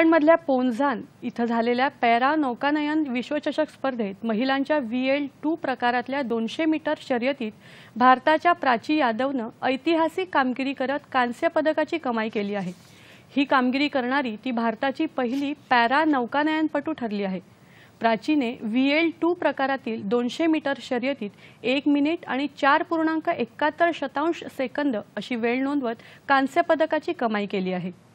मधल्या पोनझान इथं झालेल्या पॅरा नौकानयन विश्वचषक स्पर्धेत महिलांच्या व्ही एल टू प्रकारातल्या दोनशे मीटर शर्यतीत भारताच्या प्राची यादवनं ऐतिहासिक कामगिरी करत कांस्य पदकाची कमाई केली आहे ही कामगिरी करणारी ती भारताची पहिली पॅरा नौकानयनपटू ठरली आहे प्राचीने व्ही एल टू प्रकारातील दोनशे मीटर शर्यतीत एक मिनिट आणि चार पूर्णांक एकाहत्तर शतांश सेकंद अशी वेळ नोंदवत कांस्य पदकाची कमाई केली आहे